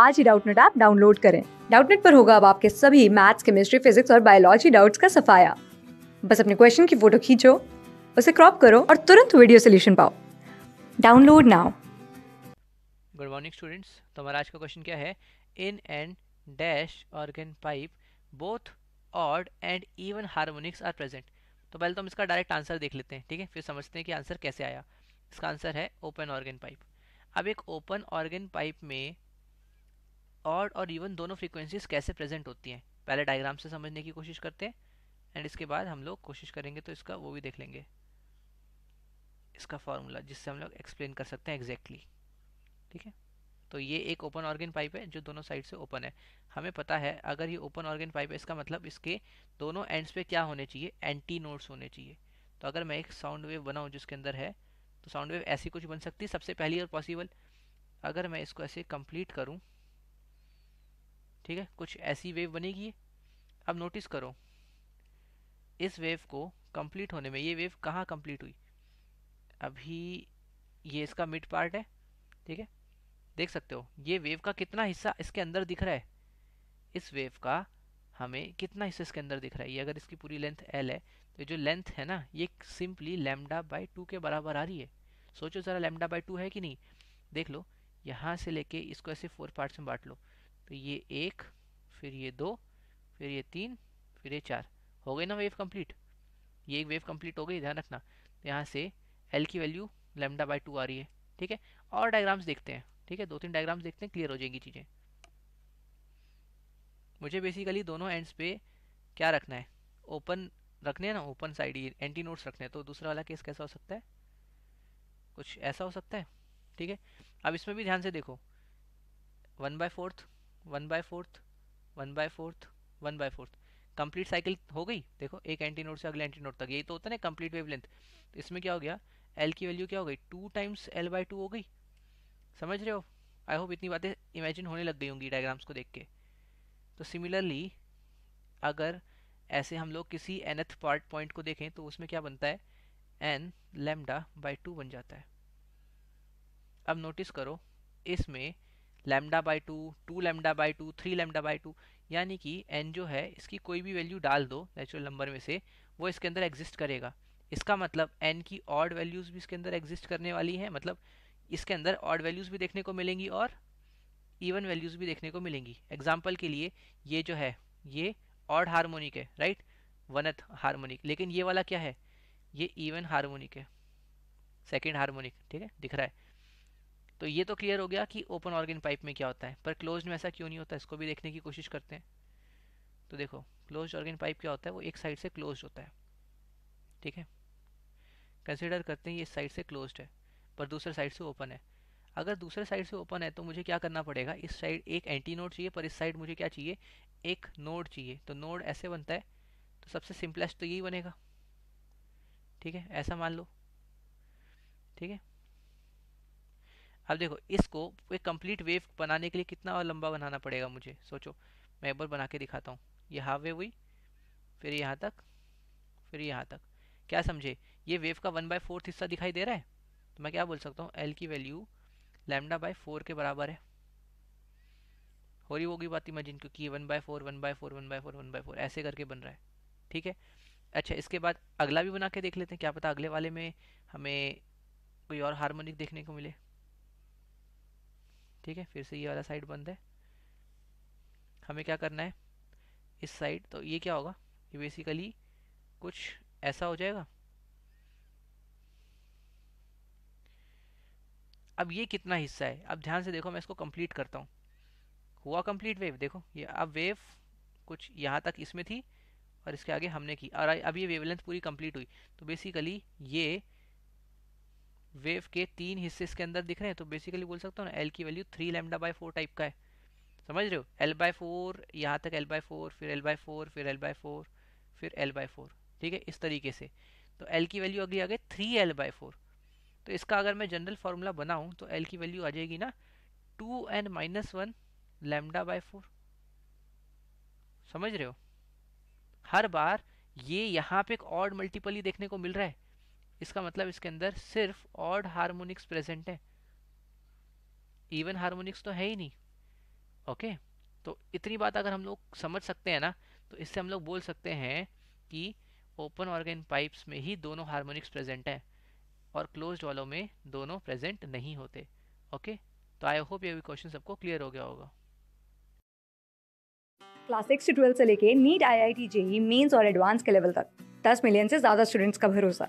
आज ही Doubtnut app download करें डाउटनेट पर होगा अब आपके सभी मैथ्स केमिस्ट्री फिजिक्स और बायोलॉजी डाउट्स का सफाया बस अपने क्वेश्चन की फोटो खींचो उसे क्रॉप करो और तुरंत वीडियो सोल्यूशन पाओ download now good morning students तो हमारा आज का क्वेश्चन क्या है in and dash organ pipe both odd and even harmonics are present तो पहले तो हम इसका डायरेक्ट आंसर देख लेते हैं ठीक है फिर समझते हैं कि आंसर कैसे आया इसका आंसर है ओपन ऑर्गन पाइप अब एक ओपन ऑर्गन पाइप में ऑड और इवन दोनों फ्रीक्वेंसीज कैसे प्रेजेंट होती हैं पहले डायग्राम से समझने की कोशिश करते हैं एंड इसके बाद हम लोग कोशिश करेंगे तो इसका वो भी देख लेंगे इसका फार्मूला जिससे हम लोग एक्सप्लेन कर सकते हैं एग्जैक्टली ठीक है तो ये एक ओपन ऑर्गेन पाइप है जो दोनों साइड से ओपन है हमें पता है अगर ये ओपन ऑर्गेन पाइप है इसका मतलब इसके दोनों एंड्स पे क्या होने चाहिए एंटी नोड्स होने चाहिए तो अगर मैं एक साउंड वेव बनाऊँ जिसके अंदर है तो साउंड वेव ऐसी कुछ बन सकती है सबसे पहली और पॉसिबल अगर मैं इसको ऐसे कंप्लीट करूँ ठीक है कुछ ऐसी वेव बनेगी अब नोटिस करो इस वेव को कंप्लीट होने में ये वेव कहाँ कंप्लीट हुई अभी ये इसका मिड पार्ट है ठीक है देख सकते हो ये वेव का कितना हिस्सा इसके अंदर दिख रहा है इस वेव का हमें कितना हिस्सा इसके अंदर दिख रहा है ये अगर इसकी पूरी लेंथ एल है तो जो लेंथ है ना ये सिंपली लेमडा बाई टू के बराबर आ रही है सोचो ज़रा लेमडा बाई टू है कि नहीं देख लो यहाँ से लेके इसको ऐसे फोर पार्ट्स में बांट लो तो ये एक फिर ये दो फिर ये तीन फिर ये चार हो गई ना वेव कंप्लीट ये एक वेव कंप्लीट हो गई ध्यान रखना तो यहाँ से एल की वैल्यू लेमडा बाई टू आ रही है ठीक है और डायग्राम्स देखते हैं ठीक है दो तीन डायग्राम्स देखते हैं क्लियर हो जाएंगी चीज़ें मुझे बेसिकली दोनों एंड्स पे क्या रखना है ओपन रखने हैं ना ओपन साइड एंटी नोट्स रखने हैं तो दूसरा वाला केस कैसा हो सकता है कुछ ऐसा हो सकता है ठीक है अब इसमें भी ध्यान से देखो one by fourth one by fourth one by fourth one by fourth complete cycle हो गई देखो एक एंटी नोड से अगले एंटी नोड तक यही तो होता है ना कंप्लीट वेवलेंथ लेंथ तो इसमें क्या हो गया एल की वैल्यू क्या हो गई two times L by two हो गई समझ रहे हो आई होप इतनी बातें इमेजिन होने लग गई होंगी डायग्राम्स को देख के तो सिमिलरली अगर ऐसे हम लोग किसी एनथ पार्ट पॉइंट को देखें तो उसमें क्या बनता है एन लेमडा बाई टू बन जाता है अब नोटिस करो इसमें lambda by two two lambda by two three lambda by two यानी कि एन जो है इसकी कोई भी वैल्यू डाल दो नेचुरल नंबर में से वो इसके अंदर एग्जिस्ट करेगा इसका मतलब एन की ऑड वैल्यूज़ भी इसके अंदर एग्जिस्ट करने वाली हैं मतलब इसके अंदर ऑड वैल्यूज़ भी देखने को मिलेंगी और इवन वैल्यूज़ भी देखने को मिलेंगी एग्जाम्पल के लिए ये जो है ये ऑड हारमोनिक है राइट वनथ हारमोनिक लेकिन ये वाला क्या है ये इवन हारमोनिक है सेकेंड हारमोनिक ठीक है दिख रहा है तो ये तो क्लियर हो गया कि ओपन ऑर्गेन पाइप में क्या होता है पर क्लोज में ऐसा क्यों नहीं होता इसको भी देखने की कोशिश करते हैं तो देखो क्लोज ऑर्गेन पाइप क्या होता है वो एक साइड से क्लोज होता है ठीक है कंसिडर करते हैं ये साइड से क्लोज है पर दूसरे साइड से ओपन है अगर दूसरे साइड से ओपन है तो मुझे क्या करना पड़ेगा इस साइड एक एंटी नोड चाहिए पर इस साइड मुझे क्या चाहिए एक नोड चाहिए तो नोड ऐसे बनता है तो सबसे सिंपलेस्ट तो यही बनेगा ठीक है ऐसा मान लो ठीक है अब देखो इसको एक कंप्लीट वेव बनाने के लिए कितना और लंबा बनाना पड़ेगा मुझे सोचो मैं एक बार बना के दिखाता हूँ ये हाफ वेव हुई फिर यहाँ तक फिर यहाँ तक क्या समझे ये वेव का वन बाय फोर्थ हिस्सा दिखाई दे रहा है तो मैं क्या बोल सकता हूँ एल की वैल्यू लेमडा बाय फोर के बराबर है हो रही होगी बात इमेजिन क्योंकि ये one by four one by four one by four one by four ऐसे करके बन रहा है ठीक है अच्छा इसके बाद अगला भी बना के देख लेते हैं क्या पता अगले वाले में हमें कोई और हारमोनिक देखने को मिले ठीक है फिर से ये वाला साइड बंद है हमें क्या करना है इस साइड तो ये क्या होगा ये बेसिकली कुछ ऐसा हो जाएगा अब ये कितना हिस्सा है अब ध्यान से देखो मैं इसको कंप्लीट करता हूँ हुआ कंप्लीट वेव देखो ये अब वेव कुछ यहाँ तक इसमें थी और इसके आगे हमने की और अब ये वेवलेंथ पूरी कंप्लीट हुई तो बेसिकली ये वेव के तीन हिस्से इसके अंदर दिख रहे हैं तो बेसिकली बोल सकता हूँ ना एल की value three lambda by four type का है समझ रहे हो एल बाई फोर यहाँ तक एल बाई फोर फिर एल बाई फोर फिर एल बाई फोर फिर एल बाई फोर ठीक है इस तरीके से तो एल की वैल्यू अगली आ गई थ्री एल बाई फोर तो इसका अगर मैं जनरल फार्मूला बनाऊँ तो एल की वैल्यू आ जाएगी ना two N minus one lambda by four समझ रहे हो हर बार ये यहाँ पे एक ऑड मल्टीपल ही देखने को मिल रहा है इसका मतलब इसके अंदर सिर्फ ऑड हारमोनिक्स प्रेजेंट है इवन हारमोनिक्स तो है ही नहीं ओके तो इतनी बात अगर हम लोग समझ सकते हैं ना तो इससे हम लोग बोल सकते हैं कि ओपन ऑर्गेन पाइप्स में ही दोनों हारमोनिक्स प्रेजेंट हैं और क्लोज्ड वालों में दोनों प्रेजेंट नहीं होते ओके तो आई होप ये भी क्वेश्चन सबको क्लियर हो गया होगा क्लास सिक्स से ट्वेल्थ से लेके NEET I I T JEE Mains और एडवांस के लेवल तक दस मिलियन से ज़्यादा स्टूडेंट्स का भरोसा